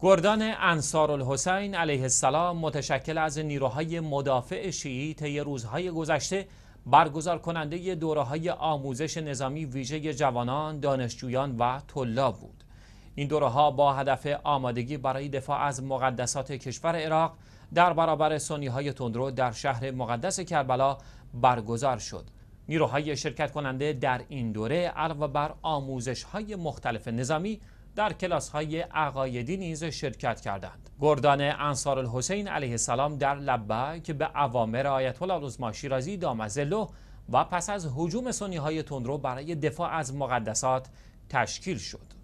گردان انصار الحسین علیه السلام متشکل از نیروهای مدافع شیعی طی روزهای گذشته برگزار کننده دوره های آموزش نظامی ویژه جوانان، دانشجویان و طلاب بود. این دوره ها با هدف آمادگی برای دفاع از مقدسات کشور عراق در برابر سنی های تندرو در شهر مقدس کربلا برگزار شد. نیروهای شرکت کننده در این دوره علاوه بر آموزش های مختلف نظامی در کلاس های عقایدی نیز شرکت کردند گردان انصار الحسین علیه السلام در لبه که به اوامر آیت الله شیرازی دامزلو و پس از حجوم سنی های تندرو برای دفاع از مقدسات تشکیل شد